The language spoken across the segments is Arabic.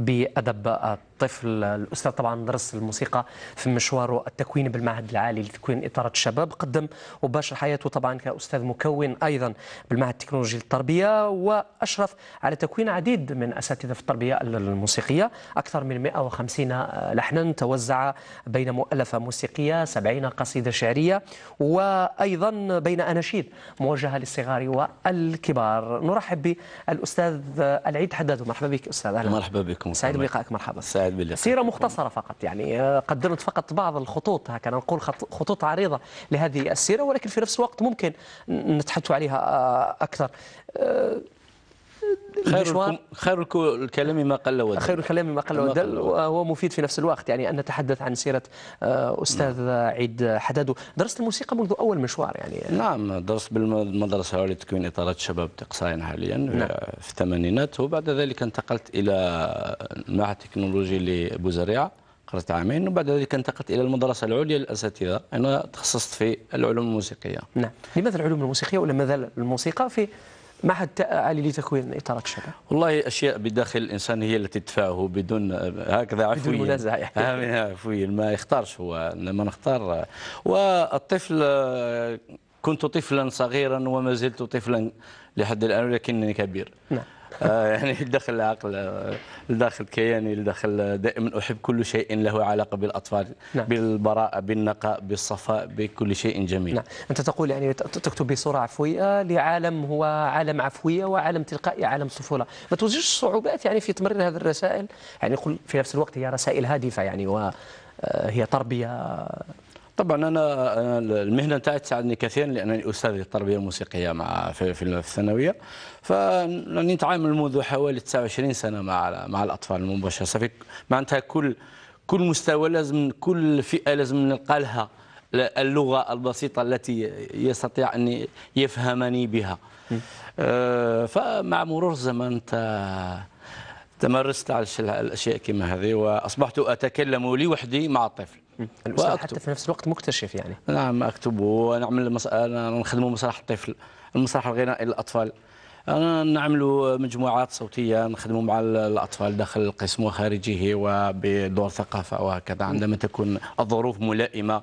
بأدب الطفل الأستاذ طبعا درس الموسيقى في مشواره التكوين بالمعهد العالي لتكوين إطارة الشباب قدم وباشر حياته طبعا كأستاذ مكون أيضا بالمعهد التكنولوجي للتربية وأشرف على تكوين عديد من أساتذة في التربية الموسيقية أكثر من 150 لحنا توزع بين مؤلفة موسيقية 70 قصيدة شعرية وأيضا بين أناشيد موجهة للصغار والكبار نرحب بالأستاذ العيد حداد مرحبا بك أستاذ أهلا مرحبا بكم سعيد بلقائك مرحبا سعيد استعد بالله سيرة مختصرة فقط يعني آه، قدمت فقط بعض الخطوط هكذا نقول خطوط عريضة لهذه السيرة ولكن في نفس الوقت ممكن نتحدث عليها آه، أكثر آه، خير خير الكلام ما قل ودل خير الكلام ما قل ودل وهو مفيد في نفس الوقت يعني ان نتحدث عن سيره آه، استاذ نعم. عيد حدادو درست الموسيقى منذ اول مشوار يعني نعم درست بالمدرسه العليا لتكوين اطارات شباب تقصاين حاليا نعم. في الثمانينات وبعد ذلك انتقلت الى المعهد التكنولوجي لبوزريعه قرأت عامين وبعد ذلك انتقلت إلى المدرسة العليا للأساتذة أنا تخصصت في العلوم الموسيقية نعم لماذا العلوم الموسيقية ولا ماذا الموسيقى في معهد عالي لتكوين اطارات الشباب والله اشياء بداخل الانسان هي التي تدفعه بدون هكذا عفوي بدون منازع يعني آه، ما يختارش هو لما نختار والطفل آه، كنت طفلا صغيرا وما زلت طفلا لحد الان ولكنني كبير نعم آه، يعني الدخل العقل داخل كياني داخل دائما احب كل شيء له علاقه بالاطفال نعم. بالبراءه بالنقاء بالصفاء بكل شيء جميل نعم. انت تقول يعني تكتب بصوره عفويه لعالم هو عالم عفويه وعالم تلقائي عالم طفوله ما توجدش صعوبات يعني في تمرير هذه الرسائل يعني قل في نفس الوقت هي رسائل هادفه يعني وهي آه، تربيه طبعا انا المهنه نتاعي تساعدني كثيرا لانني استاذ التربيه الموسيقيه مع في الثانويه فاني نتعامل منذ حوالي 29 سنه مع مع الاطفال المباشره صافي معناتها كل كل مستوى لازم كل فئه لازم نلقى لها اللغه البسيطه التي يستطيع ان يفهمني بها آه، فمع مرور الزمن انت تمرست على الاشياء كما هذه واصبحت اتكلم لوحدي مع الطفل حتى في نفس الوقت مكتشف يعني نعم اكتب ونعمل مس... نخدم مسرح الطفل المسرح الغنائي للاطفال انا نعمل مجموعات صوتيه نخدموا مع الاطفال داخل القسم وخارجه وبدور ثقافه وهكذا عندما تكون الظروف ملائمه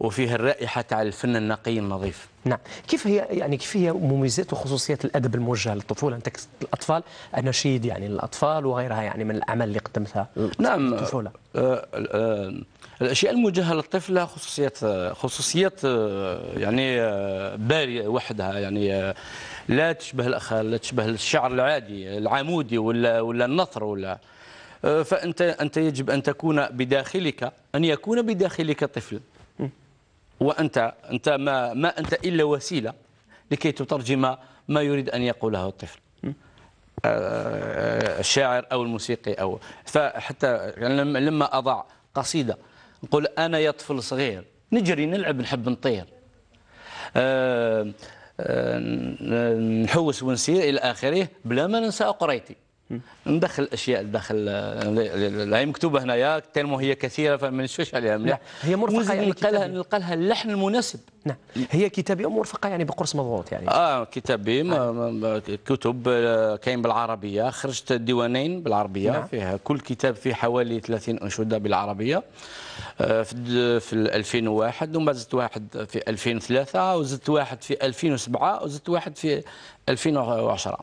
وفيه الرائحة تاع الفن النقي النظيف نعم كيف هي يعني كيف هي مميزات وخصوصيات الادب الموجه للطفوله انت الاطفال اناشيد يعني للاطفال وغيرها يعني من الاعمال اللي قدمتها نعم الطفوله آه آه الاشياء الموجهه للطفل خصوصيات خصوصيات آه، يعني آه، باريه وحدها يعني آه، لا تشبه الاخر لا تشبه الشعر العادي العمودي ولا ولا النثر ولا فانت انت يجب ان تكون بداخلك ان يكون بداخلك طفل وانت انت ما ما انت الا وسيله لكي تترجم ما يريد ان يقوله الطفل آه، الشاعر او الموسيقي او فحتى يعني لما اضع قصيده نقول انا يا طفل صغير نجري نلعب نحب نطير آه، آه، نحوس ونسير الى اخره بلا ما ننسى قريتي ندخل اشياء داخل هي مكتوبه هنايا تيرمو هي كثيره فما نشوش عليها مليح نعم، هي مرفقه يعني نلقى لها نلقى لها اللحن المناسب نعم هي كتابيه مرفقه يعني بقرص مضغوط يعني اه كتابي نعم. آه. كتب كاين بالعربيه خرجت ديوانين بالعربيه نعم. فيها كل كتاب فيه حوالي 30 انشوده بالعربيه آه، في في 2001 ومن زدت واحد في 2003 وزدت واحد في 2007 وزدت واحد في 2010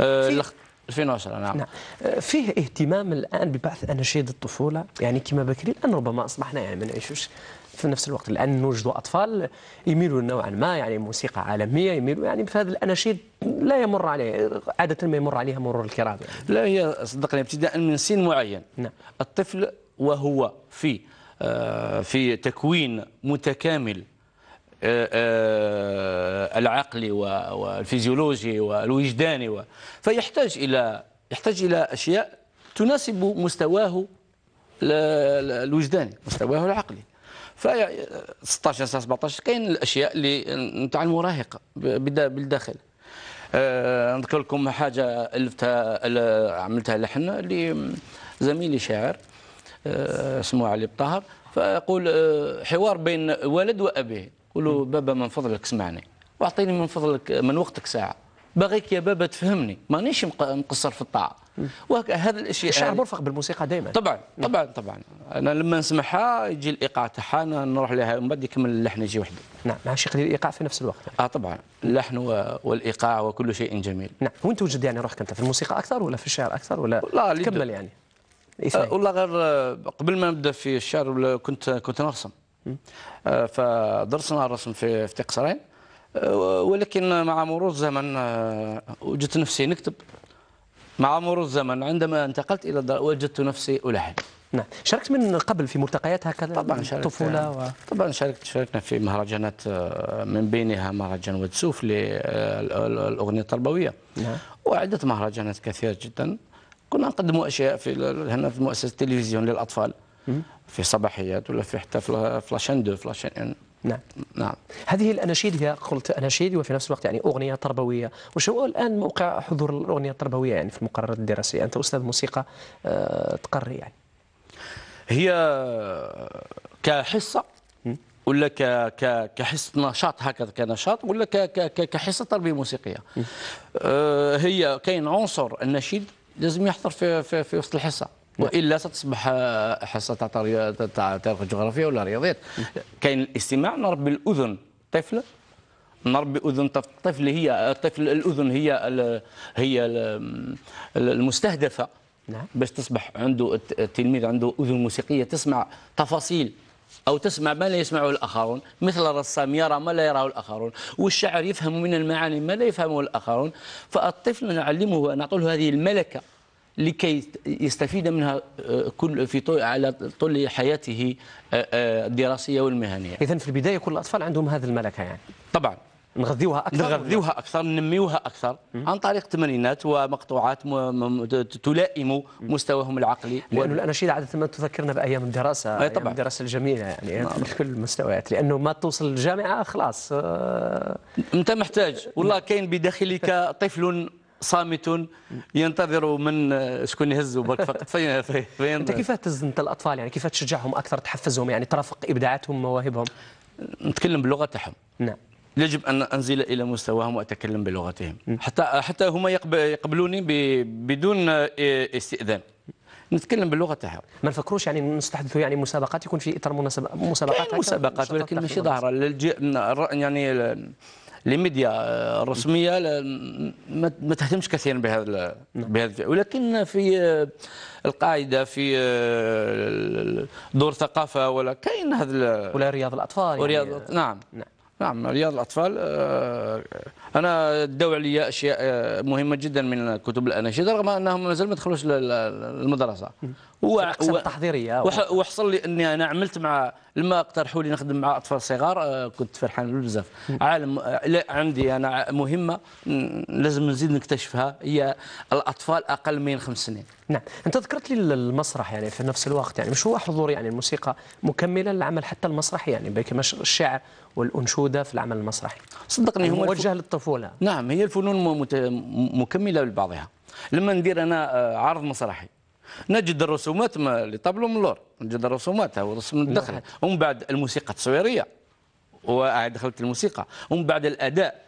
آه 2010 نعم. نعم أه، فيه اهتمام الان ببعث اناشيد الطفوله يعني كما بكري الان ربما اصبحنا يعني ما نعيشوش في نفس الوقت الان نوجد اطفال يميلوا نوعا ما يعني موسيقى عالميه يميلوا يعني فهذا الاناشيد لا يمر عليه عاده ما يمر عليها مرور الكرام يعني. لا هي صدقني ابتداء من سن معين نعم. الطفل وهو في أه، في تكوين متكامل آه، آه، العقلي والفيزيولوجي والوجداني فيحتاج الى يحتاج الى اشياء تناسب مستواه الوجداني مستواه العقلي ف 16 17 كاين الاشياء اللي نتاع المراهقه بالداخل آه، نذكر لكم حاجه الفتها عملتها لحن لزميلي زميلي شاعر اسمه علي الطاهر فيقول حوار بين والد وابيه قول له بابا من فضلك اسمعني واعطيني من فضلك من وقتك ساعه باغيك يا بابا تفهمني مانيش مقصر في الطاعه وهذا الاشياء الشعر مرفق بالموسيقى دائما طبعا طبعا طبعا انا لما نسمعها يجي الايقاع تاعها نروح لها من بعد يكمل اللحن يجي وحده نعم ماشي يقدر الايقاع في نفس الوقت اه طبعا اللحن والايقاع وكل شيء جميل نعم وين توجد يعني روحك انت في الموسيقى اكثر ولا في الشعر اكثر ولا والله تكمل يعني آه، والله غير قبل ما نبدا في الشعر كنت كنت نرسم آه، فدرسنا الرسم في في قصرين آه، ولكن مع مرور الزمن آه، وجدت نفسي نكتب مع مرور الزمن عندما انتقلت الى وجدت نفسي الحن نعم شاركت من قبل في ملتقيات هكذا طبعا شاركت طفولة و... طبعا شاركت شاركنا في مهرجانات من بينها مهرجان واد سوف للاغنيه التربويه نعم. وعده مهرجانات كثيره جدا كنا نقدم اشياء في هنا في مؤسسه التلفزيون للاطفال في صباحيات ولا في حتى فلاشين دو فلاشين ان نعم نعم هذه الاناشيد هي قلت اناشيد وفي نفس الوقت يعني اغنيه تربويه وش هو الان موقع حضور الاغنيه التربويه يعني في المقررات الدراسيه انت استاذ موسيقى آه، تقري يعني هي كحصه ولا ك ك كحصه نشاط هكذا كنشاط ولا ك ك كحصه تربيه موسيقيه آه، هي كاين عنصر النشيد لازم يحضر في في, في وسط الحصه نعم. والا ستصبح حصه تاع تاع جغرافيا ولا رياضيات كاين الاستماع نربي الاذن طفل نربي اذن الطفل هي الطفل الاذن هي الـ هي الـ المستهدفه نعم. باش تصبح عنده التلميذ عنده اذن موسيقيه تسمع تفاصيل أو تسمع ما لا يسمعه الآخرون مثل الرسام يرى ما لا يراه الآخرون والشاعر يفهم من المعاني ما لا يفهمه الآخرون فالطفل نعلمه نعطيه هذه الملكة لكي يستفيد منها آه، كل في طول على طول حياته آه، آه، الدراسيه والمهنيه. اذا في البدايه كل الاطفال عندهم هذه الملكه يعني. طبعا نغذيوها اكثر نغذيوها اكثر ننميوها اكثر عن طريق تمرينات ومقطوعات تلائم مستواهم العقلي لانه الاناشيد عاده ما تذكرنا بايام الدراسه أي طبعا الدراسه الجميله يعني نعم. في كل المستويات لانه ما توصل الجامعه خلاص انت محتاج والله كاين بداخلك طفل صامت ينتظر من شكون يهزوا برك فقط فين فين انت كيف تهز انت الاطفال يعني كيف تشجعهم اكثر تحفزهم يعني ترافق ابداعاتهم مواهبهم نتكلم بلغتهم تاعهم نعم يجب ان انزل الى مستواهم واتكلم بلغتهم حتى حتى هما يقبلوني بدون استئذان نتكلم باللغه تاعها ما نفكروش يعني نستحدثوا يعني مسابقات يكون في اطار مناسبه مسابقات مسابقات ولكن ماشي ظاهره يعني الميديا آه، الرسميه ما تهتمش كثيرا بهذا نعم. بهذا ولكن في آه، القاعده في آه، دور ثقافه ولا كاين هذا ولا رياض الاطفال يعني رياض نعم نعم, نعم رياض الاطفال انا داو لي اشياء آه، مهمه جدا من كتب الاناشيد رغم انهم مازال ما دخلوش للمدرسه التحضيريه تحضيريه وحصل لي اني انا عملت مع لما اقترحوا لي نخدم مع اطفال صغار آه، كنت فرحان بزاف عالم آه، عندي انا مهمه لازم نزيد نكتشفها هي الاطفال اقل من خمس سنين نعم انت ذكرت لي المسرح يعني في نفس الوقت يعني مش هو حضور يعني الموسيقى مكمله للعمل حتى المسرحي يعني كما الشعر والانشوده في العمل المسرحي صدقني يعني هو موجه للطفوله الصف نعم هي الفنون مكمله لبعضها لما ندير انا آه، عرض مسرحي نجد الرسومات اللي طابلو من اللور نجد الرسومات رسم الدخل ومن بعد الموسيقى التصويريه ودخلت الموسيقى ومن بعد الاداء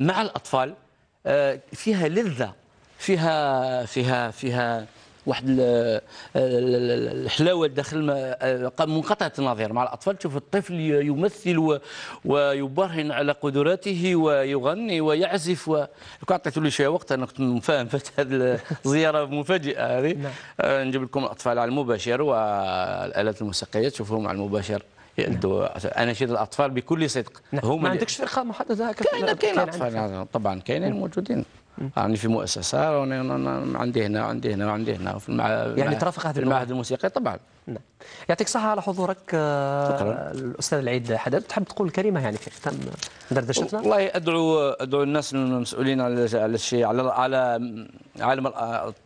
مع الاطفال آه، فيها لذه فيها فيها فيها واحد الحلاوه داخل منقطعه النظير مع الاطفال تشوف الطفل يمثل ويبرهن على قدراته ويغني ويعزف و... اعطيت لي شويه وقت انا كنت مفهمت هذه الزياره المفاجئه هذه نعم. آه، نجيب لكم الاطفال على المباشر والالات الموسيقيه تشوفهم على المباشر يأدوا اناشيد الاطفال بكل صدق نعم. هم ما عندكش فرقه محدده هكذا كاينه اطفال طبعا كاينين موجودين راني يعني في مؤسسه راني عندي هنا وعندي هنا وعندي هنا في المع... يعني ترافق هذه المعهد الموسيقي طبعا نعم يعطيك الصحة على حضورك آه، شكرا. الأستاذ العيد حداد تحب تقول كلمة يعني في ختام دردشتنا والله أدعو أدعو الناس المسؤولين على على الشيء على على عالم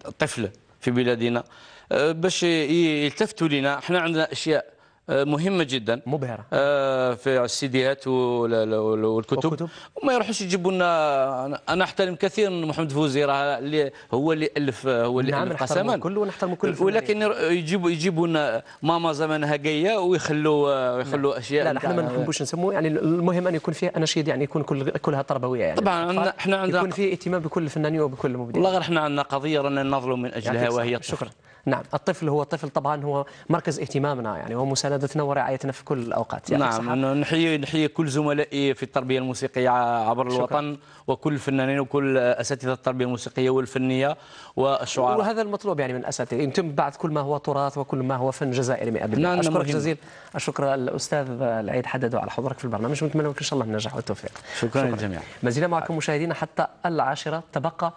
الطفل في بلادنا آه، باش يلتفتوا لنا احنا عندنا أشياء آه، مهمه جدا مبهره آه، في السيديات والكتب وما يروحوش يجيبوا لنا انا احترم كثير محمد فوزي راه هو اللي الف هو اللي نعم الف قسما كل ونحترم كل ولكن يجيبوا يجيبوا لنا ماما زمانها جايه ويخلوا ويخلوا لا. نعم. اشياء لا لا احنا ما نحبوش نسموه يعني المهم ان يكون فيه اناشيد يعني يكون كل كلها تربويه يعني طبعا احنا عندنا يكون فيه اهتمام بكل الفنانين وبكل المبدعين والله غير احنا عندنا قضيه رانا نظلم من اجلها وهي شكرا نعم الطفل هو الطفل طبعا هو مركز اهتمامنا يعني ومساندتنا ورعايتنا في كل الاوقات يعني نعم نحيي نحيي كل زملائي في التربيه الموسيقيه عبر شكرا. الوطن وكل الفنانين وكل اساتذه التربيه الموسيقيه والفنيه والشعراء وهذا المطلوب يعني من الاساتذه يتم بعد كل ما هو تراث وكل ما هو فن جزائري 100% نعم،, نعم اشكرك مهم. جزيل الشكر الاستاذ العيد حددوا على حضورك في البرنامج ونتمنى لك ان شاء الله النجاح والتوفيق شكرا, شكرا للجميع مازلنا معكم مشاهدينا حتى العاشره تبقى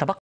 تبقى